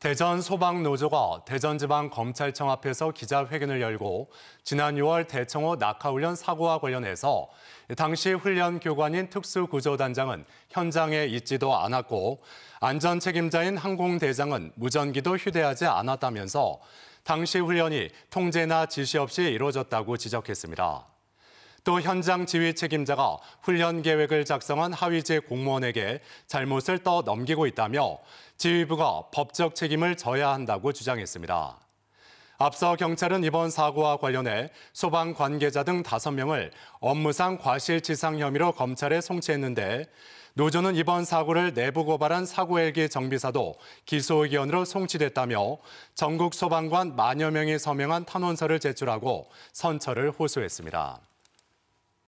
대전 소방노조가 대전지방검찰청 앞에서 기자회견을 열고 지난 6월 대청호 낙하훈련 사고와 관련해서 당시 훈련 교관인 특수구조단장은 현장에 있지도 않았고 안전 책임자인 항공대장은 무전기도 휴대하지 않았다면서 당시 훈련이 통제나 지시 없이 이루어졌다고 지적했습니다. 또 현장 지휘 책임자가 훈련 계획을 작성한 하위직 공무원에게 잘못을 떠넘기고 있다며 지휘부가 법적 책임을 져야 한다고 주장했습니다. 앞서 경찰은 이번 사고와 관련해 소방 관계자 등 5명을 업무상 과실치상 혐의로 검찰에 송치했는데 노조는 이번 사고를 내부 고발한 사고헬기 정비사도 기소 의견으로 송치됐다며 전국 소방관 만여 명이 서명한 탄원서를 제출하고 선처를 호소했습니다.